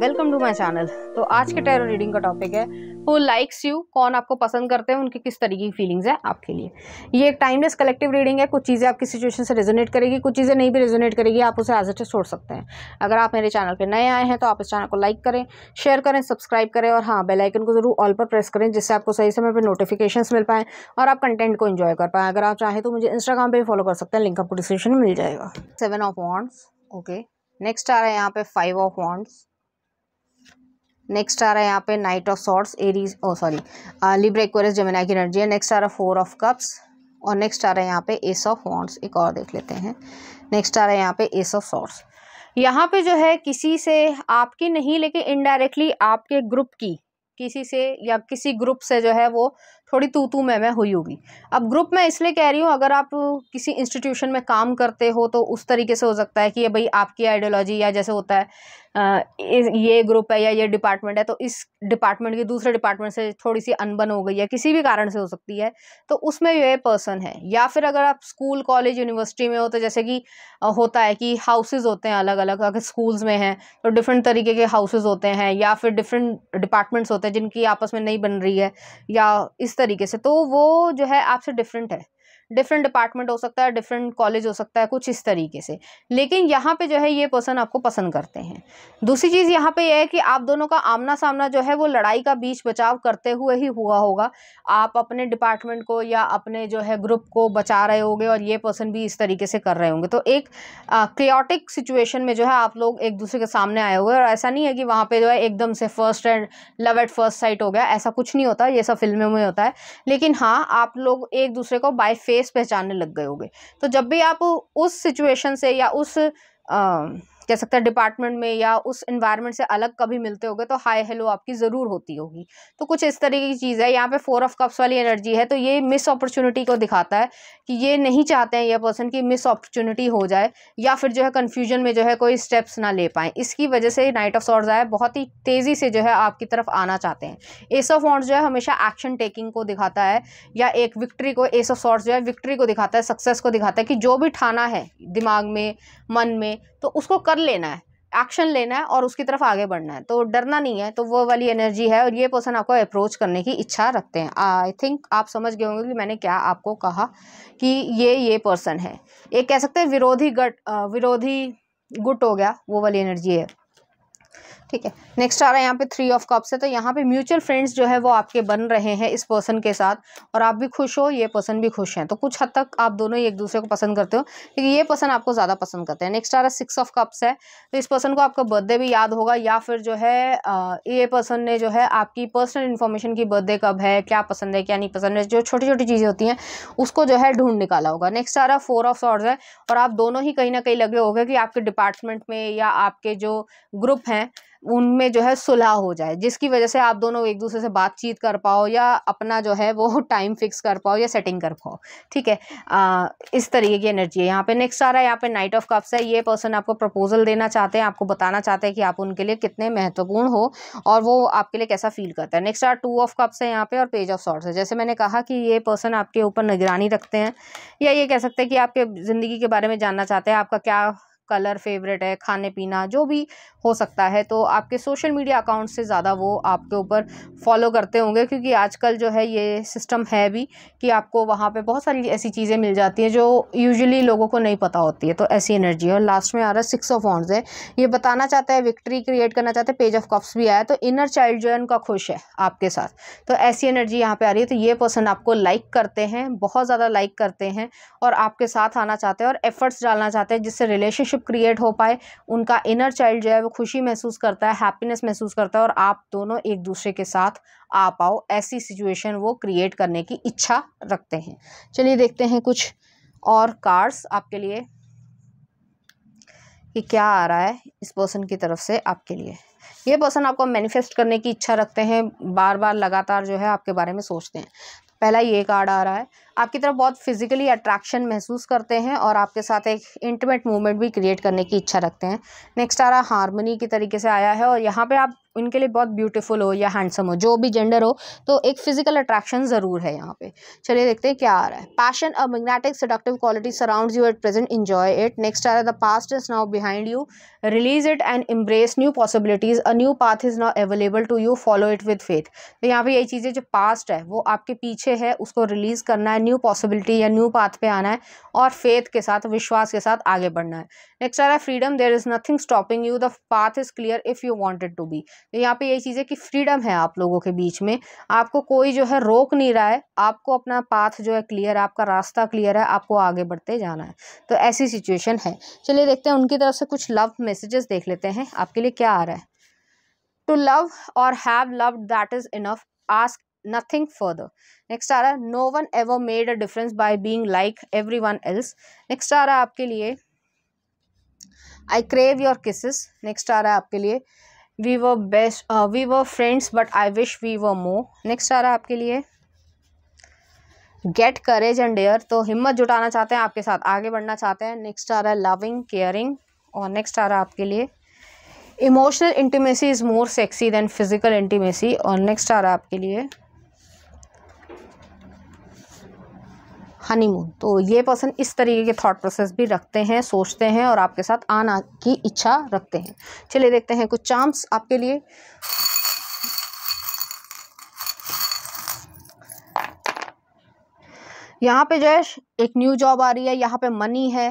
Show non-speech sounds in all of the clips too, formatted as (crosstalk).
welcome to my channel तो आज के टैरो रीडिंग का टॉपिक है हु लाइक्स यू कौन आपको पसंद करते हैं उनके किस तरीके की फीलिंग्स है आपके लिए ये एक टाइमलेस कलेक्टिव रीडिंग है कुछ चीज़ें आपकी सिचुएशन से रेजोनेट करेगी कुछ चीज़ें नहीं भी रेजोनेट करेगी आप उसे एज एट छोड़ सकते हैं अगर आप मेरे चैनल पर नए आए हैं तो आप इस चैनल को लाइक करें शेयर करें सब्सक्राइब करें और हाँ बेलाइकन को जरूर ऑल पर प्रेस करें जिससे आपको सही समय पर नोटिफिकेशन मिल पाएँ और आप कंटेंट को इन्जॉय कर पाएँ अगर आप चाहें तो मुझे इंस्टाग्राम पर भी फॉलो कर सकते हैं लिंक आपको डिस्क्रिप्शन में मिल जाएगा seven of wands okay next आ रहा है यहाँ पे फाइव ऑफ वॉन्ट्स नेक्स्ट आ रहा है यहाँ पे knight of swords Aries oh sorry Libra Aquarius जमेना की एनर्जी है नेक्स्ट आ रहा है फोर ऑफ कप्स और नेक्स्ट आ रहा है यहाँ पे एस ऑफ वॉन्ट्स एक और देख लेते हैं नेक्स्ट आ रहा है यहाँ पे एस ऑफ सॉर्ट्स यहाँ पे जो है किसी से आपकी नहीं लेकिन इनडायरेक्टली आपके ग्रुप की किसी से या किसी ग्रुप से जो है वो थोड़ी तू तू मैं मैं हुई होगी अब ग्रुप में इसलिए कह रही हूँ अगर आप किसी इंस्टीट्यूशन में काम करते हो तो उस तरीके से हो सकता है कि भाई आपकी आइडियोलॉजी या जैसे होता है ये ग्रुप है या ये डिपार्टमेंट है तो इस डिपार्टमेंट की दूसरे डिपार्टमेंट से थोड़ी सी अनबन हो गई है किसी भी कारण से हो सकती है तो उसमें ये पर्सन है या फिर अगर आप स्कूल कॉलेज यूनिवर्सिटी में हो तो जैसे कि होता है कि हाउसेज होते हैं अलग अलग अगर स्कूल्स में हैं तो डिफरेंट तरीके के हाउसेज होते हैं या फिर डिफरेंट डिपार्टमेंट्स होते हैं जिनकी आपस में नहीं बन रही है या इस तरीके से तो वो जो है आपसे डिफरेंट है डिफरेंट डिपार्टमेंट हो सकता है डिफरेंट कॉलेज हो सकता है कुछ इस तरीके से लेकिन यहाँ पे जो है ये पर्सन आपको पसंद करते हैं दूसरी चीज़ यहाँ पे ये यह है कि आप दोनों का आमना सामना जो है वो लड़ाई का बीच बचाव करते हुए ही हुआ होगा आप अपने डिपार्टमेंट को या अपने जो है ग्रुप को बचा रहे होंगे और ये पर्सन भी इस तरीके से कर रहे होंगे तो एक क्रियाटिक सिचुएशन में जो है आप लोग एक दूसरे के सामने आए हुए और ऐसा नहीं है कि वहाँ पर जो है एकदम से first and love at first sight हो गया ऐसा कुछ नहीं होता ये सब फिल्मों में होता है लेकिन हाँ आप लोग एक दूसरे को बाय फेस फेस पहचानने लग गए होगे तो जब भी आप उस सिचुएशन से या उस आ, कह सकते हैं डिपार्टमेंट में या उस इन्वायरमेंट से अलग कभी मिलते होगे तो हाई हेलो आपकी ज़रूर होती होगी तो कुछ इस तरीके की चीज़ है यहाँ पे फोर ऑफ कप्स वाली एनर्जी है तो ये मिस अपॉर्चुनिटी को दिखाता है कि ये नहीं चाहते हैं ये पर्सन की मिस अपॉर्चुनिटी हो जाए या फिर जो है कन्फ्यूजन में जो है कोई स्टेप्स ना ले पाएँ इसकी वजह से नाइट ऑफ सॉर्ड्स आए बहुत ही तेज़ी से जो है आपकी तरफ आना चाहते हैं एस ऑफ वॉन्ट्स जो है हमेशा एक्शन टेकिंग को दिखाता है या एक विक्ट्री को एस ऑफ सॉर्ट्स जो है विक्ट्री को दिखाता है सक्सेस को दिखाता है कि जो भी ठाना है दिमाग में मन में तो उसको कर लेना है एक्शन लेना है और उसकी तरफ आगे बढ़ना है तो डरना नहीं है तो वो वाली एनर्जी है और ये पर्सन आपको अप्रोच करने की इच्छा रखते हैं आई थिंक आप समझ गए होंगे कि मैंने क्या आपको कहा कि ये ये पर्सन है एक कह सकते हैं विरोधी गट विरोधी गुट हो गया वो वाली एनर्जी है ठीक है नेक्स्ट आ रहा है यहाँ पे थ्री ऑफ कप्स है तो यहाँ पे म्यूचुअल फ्रेंड्स जो है वो आपके बन रहे हैं इस पर्सन के साथ और आप भी खुश हो ये पर्सन भी खुश हैं तो कुछ हद तक आप दोनों ही एक दूसरे को पसंद करते हो लेकिन ये पर्सन आपको ज़्यादा पसंद करते हैं नेक्स्ट आ रहा है सिक्स ऑफ कप्स है तो इस पर्सन को आपका बर्थडे भी याद होगा या फिर जो है ये पर्सन ने जो है आपकी पर्सनल इन्फॉर्मेशन की बर्थडे कब है क्या पसंद है क्या नहीं पसंद है जो छोटी छोटी चीज़ें होती हैं उसको जो है ढूंढ निकाला होगा नेक्स्ट आ रहा है फोर ऑफ सॉर्ड्स है और आप दोनों ही कहीं ना कहीं लगे होगा कि आपके डिपार्टमेंट में या आपके जो ग्रुप हैं उनमें जो है सुलह हो जाए जिसकी वजह से आप दोनों एक दूसरे से बातचीत कर पाओ या अपना जो है वो टाइम (laughs) फिक्स कर पाओ या सेटिंग कर पाओ ठीक है आ, इस तरीके की एनर्जी है यहाँ पे नेक्स्ट आ रहा है यहाँ पे नाइट ऑफ कप्स है ये पर्सन आपको प्रपोजल देना चाहते हैं आपको बताना चाहते हैं कि आप उनके लिए कितने महत्वपूर्ण हो और वो आपके लिए कैसा फील करता है next are two of cups है यहाँ पे और पेज ऑफ सॉर्ट्स है जैसे मैंने कहा कि ये पर्सन आपके ऊपर निगरानी रखते हैं या ये कह सकते हैं कि आपके ज़िंदगी के बारे में जानना चाहते हैं आपका क्या कलर फेवरेट है खाने पीना जो भी हो सकता है तो आपके सोशल मीडिया अकाउंट से ज़्यादा वो आपके ऊपर फॉलो करते होंगे क्योंकि आजकल जो है ये सिस्टम है भी कि आपको वहाँ पे बहुत सारी ऐसी चीज़ें मिल जाती हैं जो यूजुअली लोगों को नहीं पता होती है तो ऐसी एनर्जी है और लास्ट में आ रहा है सिक्स ऑफ ऑन्स है ये बताना चाहता है विक्ट्री क्रिएट करना चाहते हैं पेज ऑफ कप्स भी आया तो इनर चाइल्ड जो है उनका खुश है आपके साथ तो ऐसी एनर्जी यहाँ पर आ रही है तो ये पर्सन आपको लाइक करते हैं बहुत ज़्यादा लाइक करते हैं और आपके साथ आना चाहते हैं और एफ़र्ट्स डालना चाहते हैं जिससे रिलेशनशिप रिलेशनशिप मतलब क्रिएट हो पाए उनका इनर चाइल्ड जो है वो खुशी महसूस करता है हैप्पीनेस महसूस करता है और आप दोनों एक दूसरे के साथ आ पाओ ऐसी सिचुएशन वो क्रिएट करने की इच्छा रखते हैं चलिए देखते हैं कुछ और कार्ड्स आपके लिए कि क्या आ रहा है इस पर्सन की तरफ से आपके लिए ये पर्सन आपको मैनिफेस्ट करने की इच्छा रखते हैं बार बार लगातार जो है आपके बारे में सोचते हैं पहला ये कार्ड आ रहा है आपकी तरफ बहुत फिजिकली अट्रैक्शन महसूस करते हैं और आपके साथ एक इंटीमेट मूवमेंट भी क्रिएट करने की इच्छा रखते हैं नेक्स्ट आ रहा हारमोनी की तरीके से आया है और यहाँ पे आप उनके लिए बहुत ब्यूटीफुल हो या हैंडसम हो जो भी जेंडर हो तो एक फिजिकल अट्रैक्शन ज़रूर है यहाँ पे चलिए देखते हैं क्या आ रहा है passion a magnetic seductive quality surround you at present enjoy it next आ रहा है the past is now behind you release it and embrace new possibilities a new path is now available to you follow it with faith तो यहाँ पर यही चीज़ें जो past है वो आपके पीछे है उसको रिलीज़ करना है न्यू पॉसिबिलिटी या न्यू पाथ पे आना है और फेथ के साथ विश्वास के साथ आगे बढ़ना है नेक्स्ट आ रहा है freedom there is nothing stopping you the path is clear if you wanted to be तो यहाँ पे ये चीज़ है कि फ्रीडम है आप लोगों के बीच में आपको कोई जो है रोक नहीं रहा है आपको अपना पाथ जो है क्लियर है आपका रास्ता क्लियर है आपको आगे बढ़ते जाना है तो ऐसी सिचुएशन है चलिए देखते हैं उनकी तरफ से कुछ लव मैसेजेस देख लेते हैं आपके लिए क्या आ रहा है टू लव और have love that is enough ask nothing further next आ रहा है no one ever made a difference by being like everyone else next आ रहा है आपके लिए I crave your kisses next आ रहा है आपके लिए we were best we were friends but I wish we were more next आ रहा है आपके लिए गेट करेज एंड डेयर तो हिम्मत जुटाना चाहते हैं आपके साथ आगे बढ़ना चाहते हैं नेक्स्ट आ रहा है लविंग केयरिंग और नेक्स्ट आ रहा है आपके लिए emotional intimacy is more sexy than physical intimacy और नेक्स्ट आ रहा है आपके लिए हनीमून तो ये पर्सन इस तरीके के थॉट प्रोसेस भी रखते हैं सोचते हैं और आपके साथ आना की इच्छा रखते हैं चलिए देखते हैं कुछ चांस आपके लिए यहाँ पे जयश एक न्यू जॉब आ रही है यहाँ पे मनी है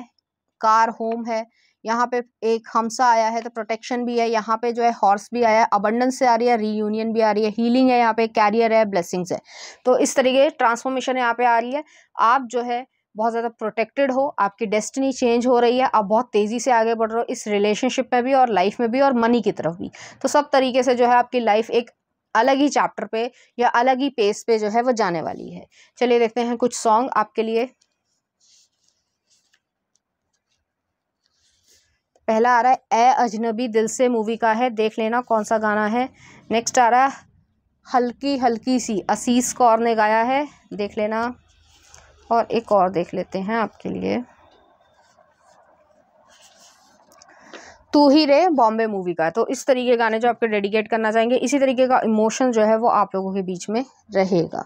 कार होम है यहाँ पे एक हमसा आया है तो प्रोटेक्शन भी है यहाँ पे जो है हॉर्स भी आया है अबंडेंस से आ रही है रीयूनियन भी आ रही है हीलिंग है यहाँ पे कैरियर है ब्लेसिंग्स है तो इस तरीके ट्रांसफॉर्मेशन यहाँ पे आ रही है आप जो है बहुत ज़्यादा प्रोटेक्टेड हो आपकी डेस्टिनी चेंज हो रही है आप बहुत तेज़ी से आगे बढ़ रहे हो इस रिलेशनशिप में भी और लाइफ में भी और मनी की तरफ भी तो सब तरीके से जो है आपकी लाइफ एक अलग ही चैप्टर पे या अलग ही पेज पे जो है वो जाने वाली है चलिए देखते हैं कुछ सॉन्ग आपके लिए पहला आ रहा है ए अजनबी दिल से मूवी का है देख लेना कौन सा गाना है नेक्स्ट आ रहा है हल्की हल्की सी असीस कौर ने गाया है देख लेना और एक और देख लेते हैं आपके लिए तू ही रे बॉम्बे मूवी का तो इस तरीके गाने जो आपके डेडिकेट करना चाहेंगे इसी तरीके का इमोशन जो है वो आप लोगों के बीच में रहेगा